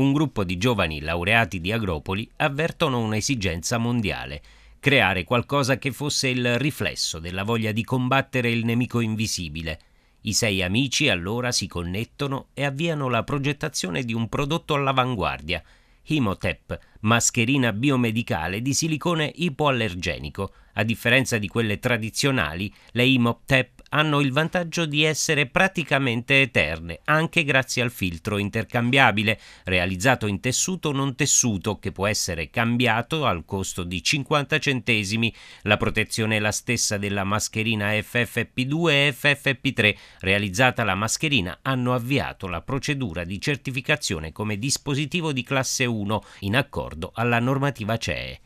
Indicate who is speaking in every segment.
Speaker 1: un gruppo di giovani laureati di Agropoli avvertono un'esigenza mondiale, creare qualcosa che fosse il riflesso della voglia di combattere il nemico invisibile. I sei amici allora si connettono e avviano la progettazione di un prodotto all'avanguardia, Himotep, mascherina biomedicale di silicone ipoallergenico. A differenza di quelle tradizionali, le Himotep hanno il vantaggio di essere praticamente eterne, anche grazie al filtro intercambiabile, realizzato in tessuto non tessuto, che può essere cambiato al costo di 50 centesimi. La protezione è la stessa della mascherina FFP2 e FFP3. Realizzata la mascherina, hanno avviato la procedura di certificazione come dispositivo di classe 1, in accordo alla normativa CEE.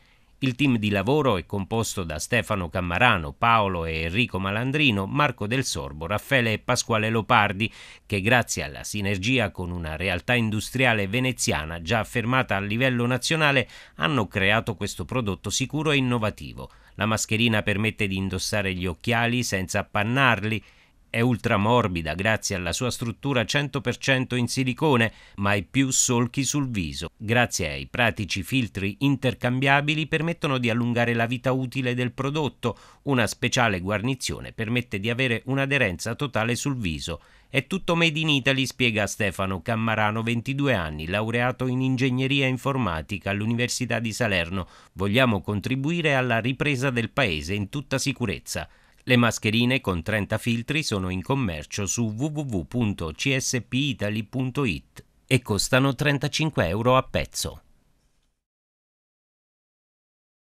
Speaker 1: Il team di lavoro è composto da Stefano Cammarano, Paolo e Enrico Malandrino, Marco Del Sorbo, Raffaele e Pasquale Lopardi, che grazie alla sinergia con una realtà industriale veneziana già affermata a livello nazionale hanno creato questo prodotto sicuro e innovativo. La mascherina permette di indossare gli occhiali senza appannarli, è ultramorbida grazie alla sua struttura 100% in silicone, mai più solchi sul viso. Grazie ai pratici filtri intercambiabili permettono di allungare la vita utile del prodotto, una speciale guarnizione permette di avere un'aderenza totale sul viso. È tutto made in Italy, spiega Stefano Cammarano, 22 anni, laureato in ingegneria informatica all'Università di Salerno. Vogliamo contribuire alla ripresa del paese in tutta sicurezza. Le mascherine con 30 filtri sono in commercio su www.cspitali.it e costano 35 euro a pezzo.